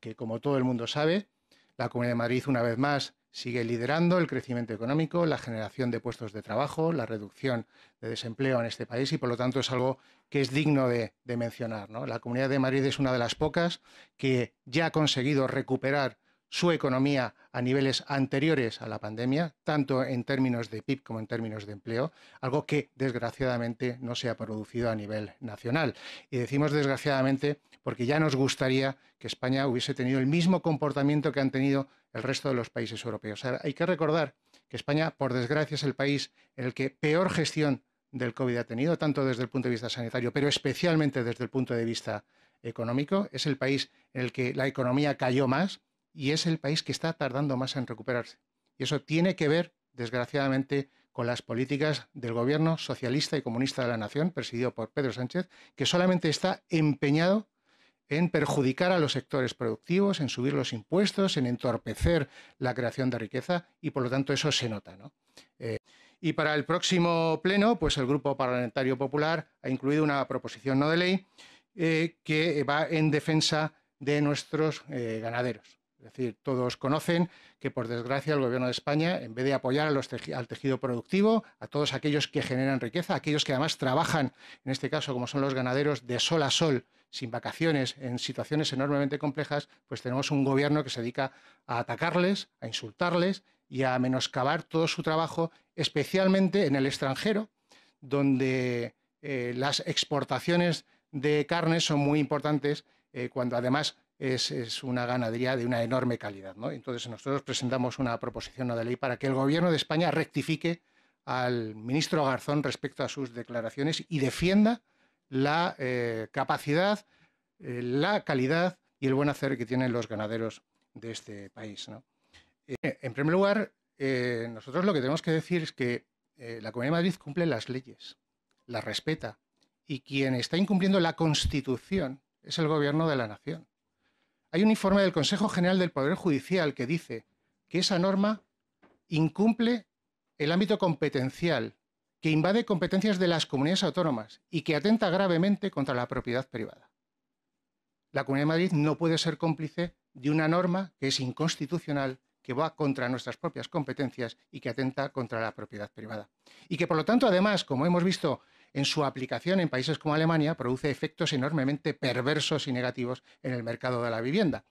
que como todo el mundo sabe, la Comunidad de Madrid una vez más sigue liderando el crecimiento económico, la generación de puestos de trabajo, la reducción de desempleo en este país y por lo tanto es algo que es digno de, mencionar. La Comunidad de Madrid es una de las pocas que ya ha conseguido recuperar su economía a niveles anteriores a la pandemia, tanto en términos de PIB como en términos de empleo, algo que desgraciadamente no se ha producido a nivel nacional. Y decimos desgraciadamente porque ya nos gustaría que España hubiese tenido el mismo comportamiento que han tenido el resto de los países europeos. hay que recordar que España, por desgracia, es el país en el que peor gestión del COVID ha tenido, tanto desde el punto de vista sanitario, pero especialmente desde el punto de vista económico. Es el país en el que la economía cayó más y es el país que está tardando más en recuperarse. Y eso tiene que ver, desgraciadamente, con las políticas del gobierno socialista y comunista de la nación, presidido por Pedro Sánchez, que solamente está empeñado en perjudicar a los sectores productivos, en subir los impuestos, en entorpecer la creación de riqueza y por lo tanto eso se nota. Eh, y para el próximo pleno, pues el Grupo Parlamentario Popular ha incluido una proposición no de ley eh, que va en defensa de nuestros eh, ganaderos. Es decir, todos conocen que, por desgracia, el gobierno de España, en vez de apoyar al tejido productivo, a todos aquellos que generan riqueza, aquellos que además trabajan, en este caso, como son los ganaderos, de sol a sol, sin vacaciones, en situaciones enormemente complejas, pues tenemos un gobierno que se dedica a atacarles, a insultarles y a menoscabar todo su trabajo, especialmente en el extranjero, donde eh, las exportaciones de carne son muy importantes eh, cuando además es, una ganadería de una enorme calidad. ¿no? Entonces nosotros presentamos una proposición de ley para que el Gobierno de España rectifique al ministro Garzón respecto a sus declaraciones y defienda la eh, capacidad, eh, la calidad y el buen hacer que tienen los ganaderos de este país. Eh, en primer lugar, nosotros lo que tenemos que decir es que la Comunidad de Madrid cumple las leyes, las respeta, y quien está incumpliendo la Constitución es el Gobierno de la Nación. Hay un informe del Consejo General del Poder Judicial que dice que esa norma incumple el ámbito competencial, que invade competencias de las comunidades autónomas y que atenta gravemente contra la propiedad privada. La Comunidad de Madrid no puede ser cómplice de una norma que es inconstitucional, que va contra nuestras propias competencias y que atenta contra la propiedad privada. Y que, por lo tanto, además, como hemos visto en su aplicación en países como Alemania produce efectos enormemente perversos y negativos en el mercado de la vivienda,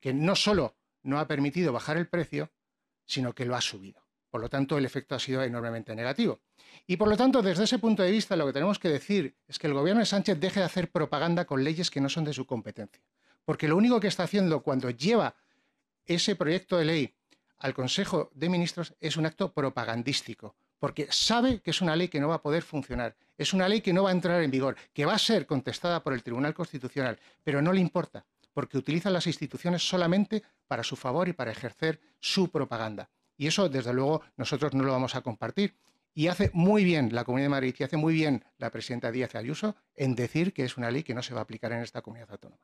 que no solo no ha permitido bajar el precio, sino que lo ha subido. Por lo tanto, el efecto ha sido enormemente negativo. Y por lo tanto, desde ese punto de vista, lo que tenemos que decir es que el gobierno de Sánchez deje de hacer propaganda con leyes que no son de su competencia. Porque lo único que está haciendo cuando lleva ese proyecto de ley al Consejo de Ministros es un acto propagandístico, porque sabe que es una ley que no va a poder funcionar, es una ley que no va a entrar en vigor, que va a ser contestada por el Tribunal Constitucional, pero no le importa, porque utiliza las instituciones solamente para su favor y para ejercer su propaganda. Y eso, desde luego, nosotros no lo vamos a compartir. Y hace muy bien la Comunidad de Madrid y hace muy bien la presidenta Díaz Ayuso en decir que es una ley que no se va a aplicar en esta comunidad autónoma.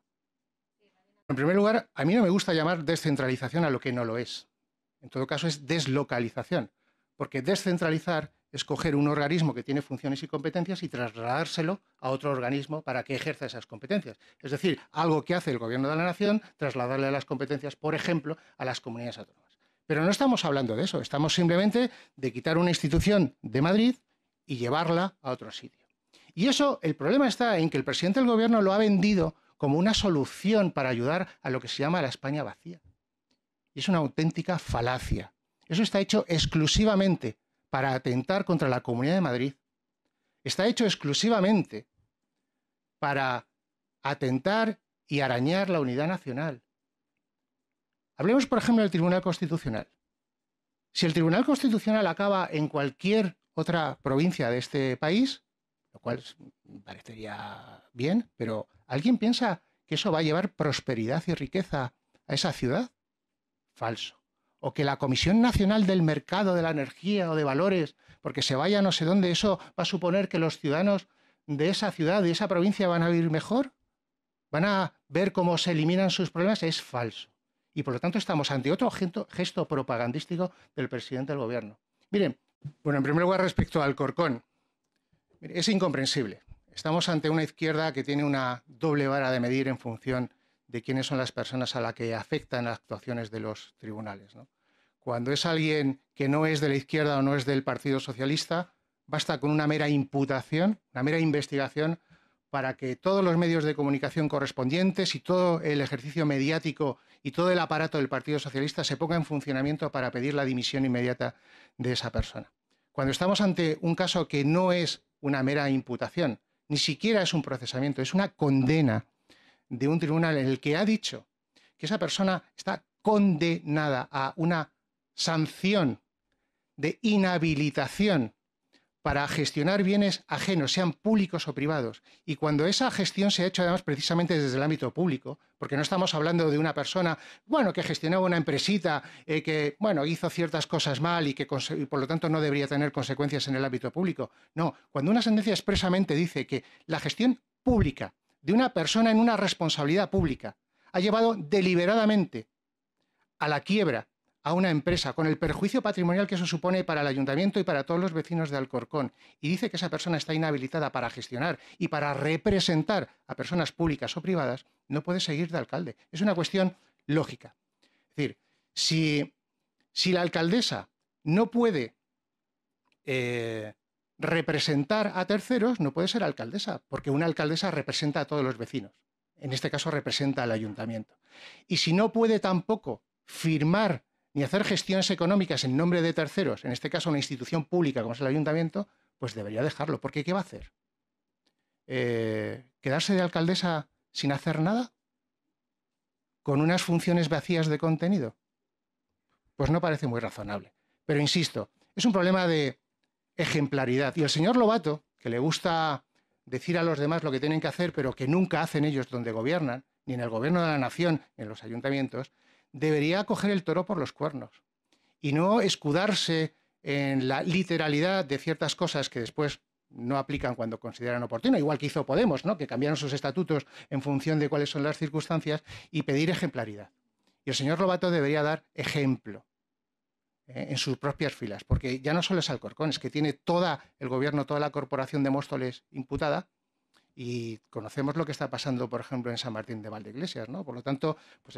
En primer lugar, a mí no me gusta llamar descentralización a lo que no lo es. En todo caso, es deslocalización. Porque descentralizar es coger un organismo que tiene funciones y competencias y trasladárselo a otro organismo para que ejerza esas competencias. Es decir, algo que hace el gobierno de la nación, trasladarle las competencias, por ejemplo, a las comunidades autónomas. Pero no estamos hablando de eso, estamos simplemente de quitar una institución de Madrid y llevarla a otro sitio. Y eso, el problema está en que el presidente del gobierno lo ha vendido como una solución para ayudar a lo que se llama la España vacía. Y es una auténtica falacia. Eso está hecho exclusivamente para atentar contra la Comunidad de Madrid. Está hecho exclusivamente para atentar y arañar la unidad nacional. Hablemos, por ejemplo, del Tribunal Constitucional. Si el Tribunal Constitucional acaba en cualquier otra provincia de este país, lo cual parecería bien, pero ¿alguien piensa que eso va a llevar prosperidad y riqueza a esa ciudad? Falso o que la Comisión Nacional del Mercado de la Energía o de Valores, porque se vaya no sé dónde, eso va a suponer que los ciudadanos de esa ciudad, de esa provincia van a vivir mejor, van a ver cómo se eliminan sus problemas, es falso. Y por lo tanto estamos ante otro gesto, propagandístico del presidente del gobierno. Miren, bueno, en primer lugar respecto al Corcón, es incomprensible. Estamos ante una izquierda que tiene una doble vara de medir en función de quiénes son las personas a las que afectan las actuaciones de los tribunales. Cuando es alguien que no es de la izquierda o no es del Partido Socialista, basta con una mera imputación, una mera investigación, para que todos los medios de comunicación correspondientes y todo el ejercicio mediático y todo el aparato del Partido Socialista se ponga en funcionamiento para pedir la dimisión inmediata de esa persona. Cuando estamos ante un caso que no es una mera imputación, ni siquiera es un procesamiento, es una condena de un tribunal en el que ha dicho que esa persona está condenada a una sanción de inhabilitación para gestionar bienes ajenos, sean públicos o privados. Y cuando esa gestión se ha hecho además precisamente desde el ámbito público, porque no estamos hablando de una persona, bueno, que gestionaba una empresita, eh, que, bueno, hizo ciertas cosas mal y que por lo tanto no debería tener consecuencias en el ámbito público. No, cuando una sentencia expresamente dice que la gestión pública de una persona en una responsabilidad pública. Ha llevado deliberadamente a la quiebra a una empresa con el perjuicio patrimonial que eso supone para el ayuntamiento y para todos los vecinos de Alcorcón. Y dice que esa persona está inhabilitada para gestionar y para representar a personas públicas o privadas, no puede seguir de alcalde. Es una cuestión lógica. Es decir, si, la alcaldesa no puede eh, representar a terceros no puede ser alcaldesa, porque una alcaldesa representa a todos los vecinos. En este caso representa al ayuntamiento. Y si no puede tampoco firmar ni hacer gestiones económicas en nombre de terceros, en este caso una institución pública como es el ayuntamiento, pues debería dejarlo, porque ¿qué va a hacer? Eh, ¿Quedarse de alcaldesa sin hacer nada? ¿Con unas funciones vacías de contenido? Pues no parece muy razonable. Pero insisto, es un problema de ejemplaridad. Y el señor Lobato, que le gusta decir a los demás lo que tienen que hacer, pero que nunca hacen ellos donde gobiernan, ni en el gobierno de la nación, ni en los ayuntamientos, debería coger el toro por los cuernos y no escudarse en la literalidad de ciertas cosas que después no aplican cuando consideran oportuno, igual que hizo Podemos, ¿no? que cambiaron sus estatutos en función de cuáles son las circunstancias y pedir ejemplaridad. Y el señor Lobato debería dar ejemplo eh, en sus propias filas, porque ya no solo es Alcorcón, es que tiene toda el gobierno, toda la corporación de Móstoles imputada y conocemos lo que está pasando, por ejemplo, en San Martín de Valdeiglesias, ¿no? Por lo tanto, pues